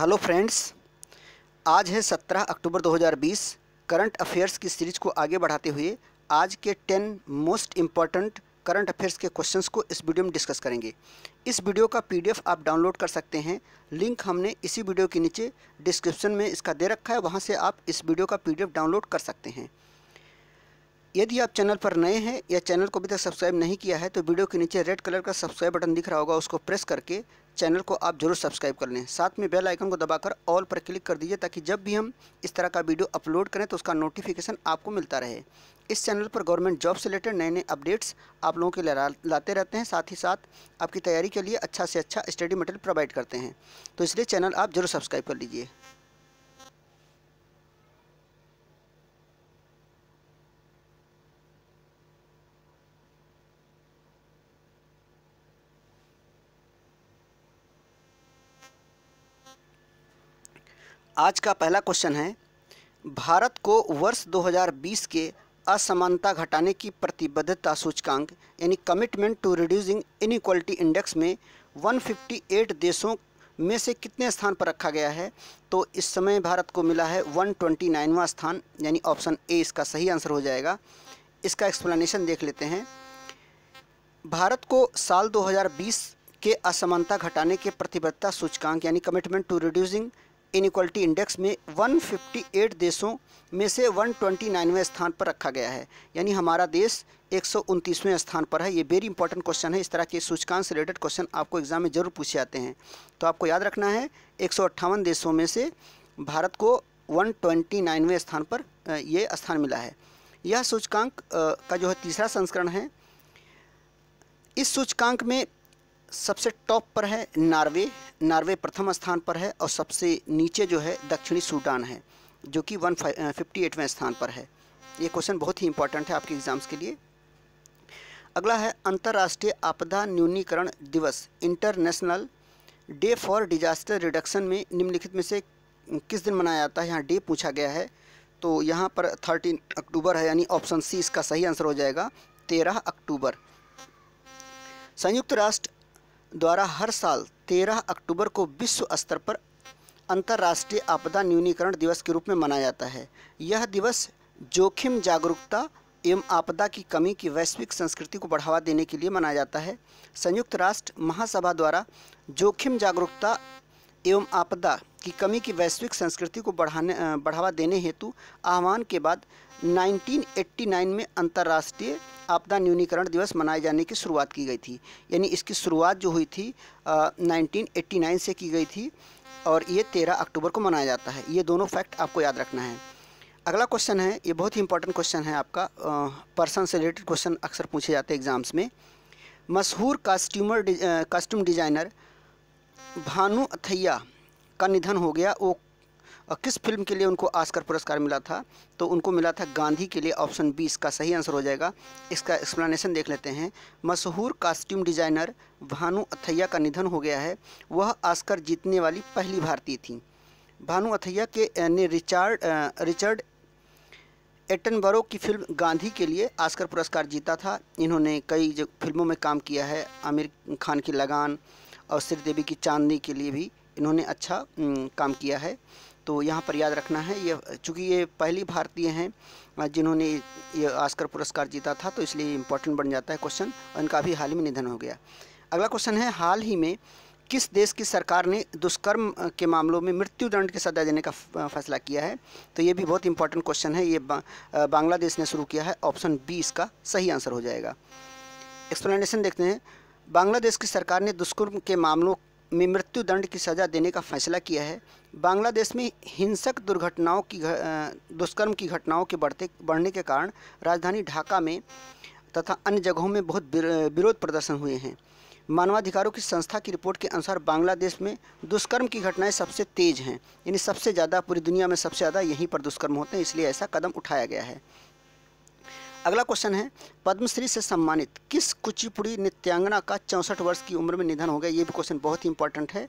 hello friends आज है 17 अक्टूबर 2020 करंट अफेयर्स की सीरीज को आगे बढ़ाते हुए आज के 10 मोस्ट इम्पॉर्टेंट करंट अफेयर्स के क्वेश्चंस को इस वीडियो में डिस्कस करेंगे इस वीडियो का पीडीएफ आप डाउनलोड कर सकते हैं लिंक हमने इसी वीडियो के नीचे डिस्क्रिप्शन में इसका दे रखा है वहाँ से आप इस वीडियो का पी डाउनलोड कर सकते हैं यदि आप चैनल पर नए हैं या चैनल को अभी तक सब्सक्राइब नहीं किया है तो वीडियो के नीचे रेड कलर का सब्सक्राइब बटन दिख रहा होगा उसको प्रेस करके चैनल को आप जरूर सब्सक्राइब कर लें साथ में बेल आइकन को दबाकर ऑल पर क्लिक कर दीजिए ताकि जब भी हम इस तरह का वीडियो अपलोड करें तो उसका नोटिफिकेशन आपको मिलता रहे इस चैनल पर गवर्नमेंट जॉब से रिलेटेड नए नए अपडेट्स आप लोगों के लिए लाते रहते हैं साथ ही साथ आपकी तैयारी के लिए अच्छा से अच्छा स्टडी मटेरियल प्रोवाइड करते हैं तो इसलिए चैनल आप जरूर सब्सक्राइब कर लीजिए आज का पहला क्वेश्चन है भारत को वर्ष 2020 के असमानता घटाने की प्रतिबद्धता सूचकांक यानी commitment to reducing inequality index में 158 देशों में से कितने स्थान पर रखा गया है तो इस समय भारत को मिला है 129वां स्थान यानी ऑप्शन ए इसका सही आंसर हो जाएगा इसका एक्सप्लेनेशन देख लेते हैं भारत को साल 2020 के असमानता घटाने के प्रतिबद्धता सूचकांक यानी commitment to reducing inequality index में 158 देशों में से 129वें स्थान पर रखा गया है यानी हमारा देश एक स्थान पर है ये वेरी इंपॉर्टेंट क्वेश्चन है इस तरह के सूचकांक से रिलेटेड क्वेश्चन आपको एग्जाम में जरूर पूछे जाते हैं तो आपको याद रखना है एक देशों में से भारत को 129वें स्थान पर ये स्थान मिला है यह सूचकांक का जो है तीसरा संस्करण है इस सूचकांक में सबसे टॉप पर है नार्वे नार्वे प्रथम स्थान पर है और सबसे नीचे जो है दक्षिणी सूडान है जो कि वन फिफ्टी एटवें स्थान पर है ये क्वेश्चन बहुत ही इंपॉर्टेंट है आपके एग्ज़ाम्स के लिए अगला है अंतर्राष्ट्रीय आपदा न्यूनीकरण दिवस International Day for Disaster Reduction में निम्नलिखित में से किस दिन मनाया जाता है यहाँ डे पूछा गया है तो यहाँ पर थर्टीन अक्टूबर है यानी ऑप्शन सी इसका सही आंसर हो जाएगा तेरह अक्टूबर संयुक्त राष्ट्र द्वारा हर साल 13 अक्टूबर को विश्व स्तर पर अंतर्राष्ट्रीय आपदा न्यूनीकरण दिवस के रूप में मनाया जाता है यह दिवस जोखिम जागरूकता एवं आपदा की कमी की वैश्विक संस्कृति को बढ़ावा देने के लिए मनाया जाता है संयुक्त राष्ट्र महासभा द्वारा जोखिम जागरूकता एवं आपदा की कमी की वैश्विक संस्कृति को बढ़ाने बढ़ावा देने हेतु आह्वान के बाद 1989 में अंतर्राष्ट्रीय आपदा न्यूनीकरण दिवस मनाए जाने की शुरुआत की गई थी यानी इसकी शुरुआत जो हुई थी आ, 1989 से की गई थी और ये 13 अक्टूबर को मनाया जाता है ये दोनों फैक्ट आपको याद रखना है अगला क्वेश्चन है ये बहुत ही इंपॉर्टेंट क्वेश्चन है आपका पर्सन से रिलेटेड क्वेश्चन अक्सर पूछे जाते हैं एग्ज़ाम्स में मशहूर costumer costume designer Bhanu Athaiya का निधन हो गया वो और किस फिल्म के लिए उनको आस्कर पुरस्कार मिला था तो उनको मिला था गांधी के लिए ऑप्शन बी इसका सही आंसर हो जाएगा इसका एक्सप्लेनेशन देख लेते हैं मशहूर कास्ट्यूम डिज़ाइनर भानु अथैया का निधन हो गया है वह आस्कर जीतने वाली पहली भारतीय थी भानु अथैया के ने रिचार्ड रिचर्ड एटनबरो की फिल्म गांधी के लिए आस्कर पुरस्कार जीता था इन्होंने कई फिल्मों में काम किया है आमिर खान की लगान और श्रीदेवी की चांदनी के लिए भी इन्होंने अच्छा काम किया है तो यहाँ पर याद रखना है ये चूँकि ये पहली भारतीय हैं जिन्होंने ये आस्कर पुरस्कार जीता था तो इसलिए इम्पोर्टेंट बन जाता है क्वेश्चन और इनका भी हाल ही में निधन हो गया अगला क्वेश्चन है हाल ही में किस देश की सरकार ने दुष्कर्म के मामलों में मृत्युदंड की सजा देने का फैसला किया है तो ये भी बहुत इंपॉर्टेंट क्वेश्चन है ये बांग्लादेश ने शुरू किया है ऑप्शन बी इसका सही आंसर हो जाएगा एक्सप्लेनेशन देखते हैं बांग्लादेश की सरकार ने दुष्कर्म के मामलों में मृत्यु दंड की सज़ा देने का फैसला किया है बांग्लादेश में हिंसक दुर्घटनाओं की दुष्कर्म की घटनाओं के बढ़ते बढ़ने के कारण राजधानी ढाका में तथा अन्य जगहों में बहुत विरोध प्रदर्शन हुए हैं मानवाधिकारों की संस्था की रिपोर्ट के अनुसार बांग्लादेश में दुष्कर्म की घटनाएं सबसे तेज़ हैं यानी सबसे ज़्यादा पूरी दुनिया में सबसे ज़्यादा यहीं पर दुष्कर्म होते हैं इसलिए ऐसा कदम उठाया गया है अगला क्वेश्चन है पद्मश्री से सम्मानित किस कुचिपुड़ी नृत्यांगना का चौंसठ वर्ष की उम्र में निधन हो गया ये भी क्वेश्चन बहुत ही इंपॉर्टेंट है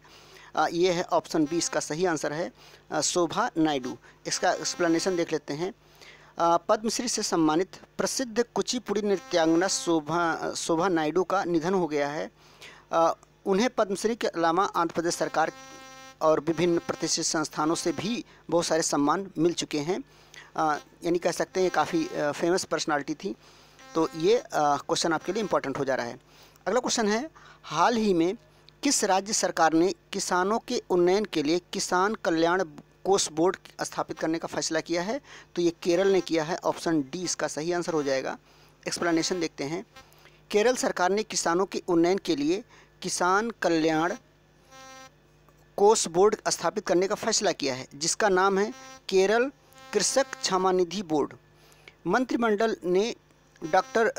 आ, ये है ऑप्शन बी इसका सही आंसर है शोभा नायडू इसका एक्सप्लेनेशन देख लेते हैं पद्मश्री से सम्मानित प्रसिद्ध कुचिपुड़ी नृत्यांगना शोभा शोभा नायडू का निधन हो गया है आ, उन्हें पद्मश्री के अलावा आंध्र प्रदेश सरकार और विभिन्न प्रतिष्ठित संस्थानों से भी बहुत सारे सम्मान मिल चुके हैं यानी कह सकते हैं काफ़ी फेमस पर्सनालिटी थी तो ये क्वेश्चन आपके लिए इम्पोर्टेंट हो जा रहा है अगला क्वेश्चन है हाल ही में किस राज्य सरकार ने किसानों के उन्नयन के लिए किसान कल्याण कोष बोर्ड स्थापित करने का फैसला किया है तो ये केरल ने किया है ऑप्शन डी इसका सही आंसर हो जाएगा एक्सप्लेनेशन देखते हैं केरल सरकार ने किसानों के उन्नयन के लिए किसान कल्याण कोष बोर्ड स्थापित करने का फैसला किया है जिसका नाम है केरल कृषक क्षमा निधि बोर्ड मंत्रिमंडल ने डॉक्टर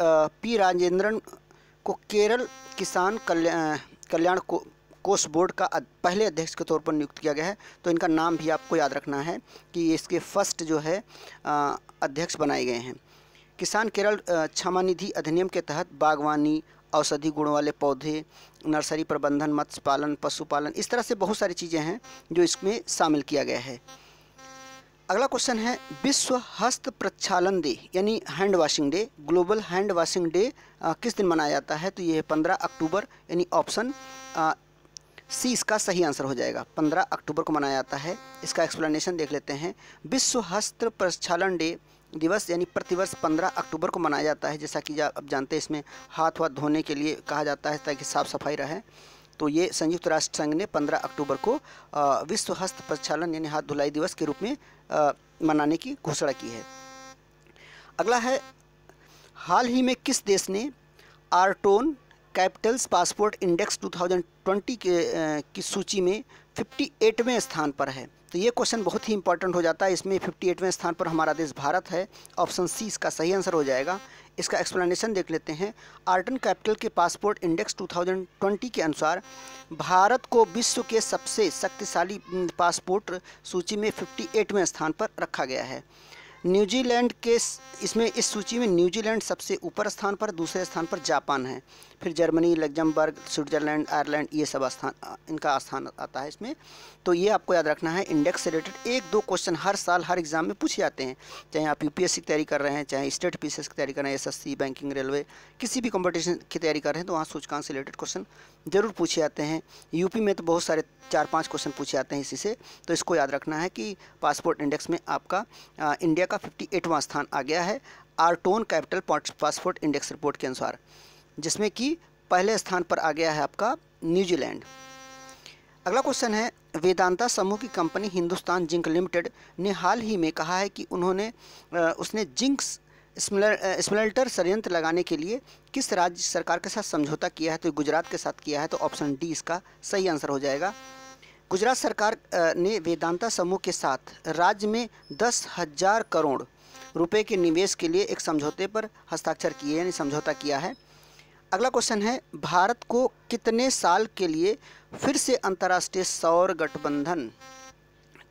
पी राजेंद्रन को केरल किसान कल्याण कल्याण को कोष बोर्ड का पहले अध्यक्ष के तौर पर नियुक्त किया गया है तो इनका नाम भी आपको याद रखना है कि इसके फर्स्ट जो है अध्यक्ष बनाए गए हैं किसान केरल क्षमा निधि अधिनियम के तहत बागवानी औषधि गुण वाले पौधे नर्सरी प्रबंधन मत्स्य पालन पशुपालन इस तरह से बहुत सारी चीज़ें हैं जो इसमें शामिल किया गया है अगला क्वेश्चन है विश्व हस्त प्रक्षालन डे यानी hand washing day global hand washing day किस दिन मनाया जाता है तो ये है पंद्रह अक्टूबर यानी ऑप्शन सी इसका सही आंसर हो जाएगा पंद्रह अक्टूबर को मनाया जाता है इसका एक्सप्लेनेशन देख लेते हैं विश्व हस्त प्रक्षालन डे दिवस यानी प्रतिवर्ष 15 अक्टूबर को मनाया जाता है जैसा कि आप जानते हैं इसमें हाथ वाथ धोने के लिए कहा जाता है ताकि साफ़ सफाई रहे तो ये संयुक्त राष्ट्र संघ ने 15 अक्टूबर को विश्व हस्त प्रक्षालन यानी हाथ धुलाई दिवस के रूप में मनाने की घोषणा की है अगला है हाल ही में किस देश ने आर्टोन कैपिटल्स पासपोर्ट इंडेक्स 2020 के की सूची में 58वें स्थान पर है तो ये क्वेश्चन बहुत ही इंपॉर्टेंट हो जाता है इसमें 58वें स्थान पर हमारा देश भारत है ऑप्शन सी इसका सही आंसर हो जाएगा इसका एक्सप्लेनेशन देख लेते हैं आर्टन कैपिटल के पासपोर्ट इंडेक्स 2020 के अनुसार भारत को विश्व के सबसे शक्तिशाली पासपोर्ट सूची में 58वें स्थान पर रखा गया है न्यूजीलैंड के इसमें इस सूची में न्यूजीलैंड सबसे ऊपर स्थान पर दूसरे स्थान पर जापान है फिर जर्मनी लग्जमबर्ग स्विट्जरलैंड आयरलैंड ये सब स्थान इनका स्थान आता है इसमें तो ये आपको याद रखना है इंडेक्स से रिलेटेड एक दो क्वेश्चन हर साल हर एग्जाम में पूछे जाते हैं चाहे आप यूपीएससी की तैयारी कर रहे हैं चाहे स्टेट पी की तैयारी कर रहे हैं एस बैंकिंग रेलवे किसी भी कॉम्पिटिशन की तैयारी कर रहे हैं तो वहाँ सूचकांक से रिलेटेड क्वेश्चन जरूर पूछे जाते हैं यूपी में तो बहुत सारे चार पाँच क्वेश्चन पूछे जाते हैं इसी से तो इसको याद रखना है कि पासपोर्ट इंडेक्स में आपका आ, इंडिया का फिफ्टी एटवां स्थान आ गया है Arton Capital passport index report के अनुसार जिसमें कि पहले स्थान पर आ गया है आपका न्यूजीलैंड अगला क्वेश्चन है वेदांता समूह की कंपनी हिंदुस्तान जिंक लिमिटेड ने हाल ही में कहा है कि उन्होंने उसने जिंक्स स्मेल्टर षडयंत्र लगाने के लिए किस राज्य सरकार के साथ समझौता किया है तो गुजरात के साथ किया है तो ऑप्शन डी इसका सही आंसर हो जाएगा गुजरात सरकार ने वेदांता समूह के साथ राज्य में दस हज़ार करोड़ रुपए के निवेश के लिए एक समझौते पर हस्ताक्षर किए यानी समझौता किया है अगला क्वेश्चन है भारत को कितने साल के लिए फिर से अंतर्राष्ट्रीय सौर गठबंधन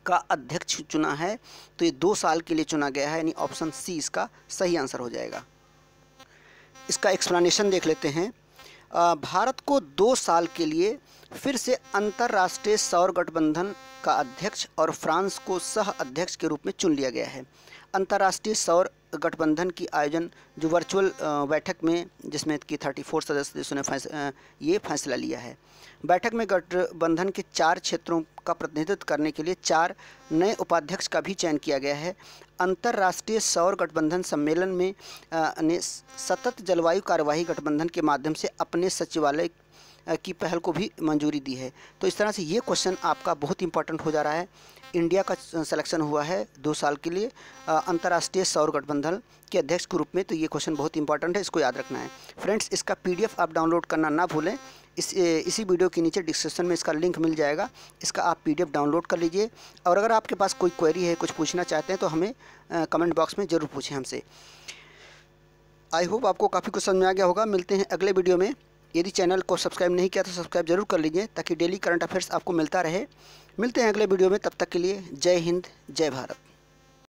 का अध्यक्ष चुना है तो ये दो साल के लिए चुना गया है यानी ऑप्शन सी इसका सही आंसर हो जाएगा इसका एक्सप्लेनेशन देख लेते हैं भारत को दो साल के लिए फिर से अंतर्राष्ट्रीय सौर गठबंधन का अध्यक्ष और फ्रांस को सह अध्यक्ष के रूप में चुन लिया गया है अंतर्राष्ट्रीय सौर गठबंधन की आयोजन जो वर्चुअल बैठक में जिसमें कि 34 सदस्य देशों ने फैस, ये फैसला लिया है बैठक में गठबंधन के चार क्षेत्रों का प्रतिनिधित्व करने के लिए चार नए उपाध्यक्ष का भी चयन किया गया है अंतर्राष्ट्रीय सौर गठबंधन सम्मेलन में ने सतत जलवायु कार्यवाही गठबंधन के माध्यम से अपने सचिवालय की पहल को भी मंजूरी दी है तो इस तरह से ये क्वेश्चन आपका बहुत इंपॉर्टेंट हो जा रहा है इंडिया का सिलेक्शन हुआ है दो साल के लिए अंतर्राष्ट्रीय सौर गठबंधन के अध्यक्ष के रूप में तो ये क्वेश्चन बहुत इंपॉर्टेंट है इसको याद रखना है फ्रेंड्स इसका पीडीएफ आप डाउनलोड करना ना भूलें इस इसी वीडियो के नीचे डिस्क्रिप्शन में इसका लिंक मिल जाएगा इसका आप पीडीएफ डाउनलोड कर लीजिए और अगर आपके पास कोई क्वेरी है कुछ पूछना चाहते हैं तो हमें कमेंट बॉक्स में ज़रूर पूछें हमसे आई होप आपको काफ़ी कुछ समझ में आ गया होगा मिलते हैं अगले वीडियो में यदि चैनल को सब्सक्राइब नहीं किया तो सब्सक्राइब जरूर कर लीजिए ताकि डेली करंट अफेयर्स आपको मिलता रहे मिलते हैं अगले वीडियो में तब तक के लिए जय हिंद जय भारत